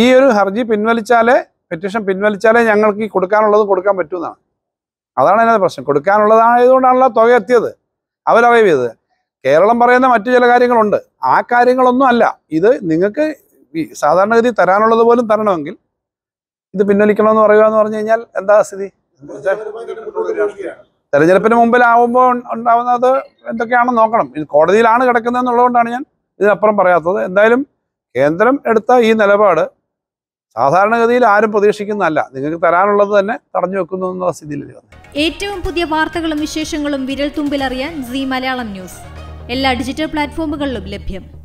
ഈ ഒരു ഹർജി പിൻവലിച്ചാലേ പെറ്റീഷൻ പിൻവലിച്ചാലേ ഞങ്ങൾക്ക് ഈ കൊടുക്കാനുള്ളത് കൊടുക്കാൻ പറ്റുമെന്നാണ് അതാണ് അതിനകത്ത് പ്രശ്നം കൊടുക്കാനുള്ളതായതുകൊണ്ടാണല്ലോ തുക എത്തിയത് അവരറിവ് ചെയ്തത് കേരളം പറയുന്ന മറ്റു ചില കാര്യങ്ങളുണ്ട് ആ കാര്യങ്ങളൊന്നും അല്ല ഇത് നിങ്ങൾക്ക് സാധാരണഗതി തരാനുള്ളത് പോലും തരണമെങ്കിൽ ഇത് പിൻവലിക്കണമെന്ന് പറയുക എന്ന് പറഞ്ഞു കഴിഞ്ഞാൽ എന്താ സ്ഥിതി തെരഞ്ഞെടുപ്പിന് മുമ്പിലാവുമ്പോൾ ഉണ്ടാവുന്നത് എന്തൊക്കെയാണെന്ന് നോക്കണം ഇത് കോടതിയിലാണ് കിടക്കുന്നത് എന്നുള്ളതുകൊണ്ടാണ് ഞാൻ ഇതിനപ്പുറം പറയാത്തത് എന്തായാലും കേന്ദ്രം എടുത്ത ഈ നിലപാട് സാധാരണഗതിയിൽ ആരും പ്രതീക്ഷിക്കുന്നതല്ല നിങ്ങൾക്ക് തരാനുള്ളത് തന്നെ തടഞ്ഞു വെക്കുന്നു എന്നുള്ള സ്ഥിതിയിലല്ലേ ഏറ്റവും പുതിയ വാർത്തകളും വിശേഷങ്ങളും വിരൽ തുമ്പിലറിയാൻ സി മലയാളം ന്യൂസ് എല്ലാ ഡിജിറ്റൽ പ്ലാറ്റ്ഫോമുകളിലും ലഭ്യം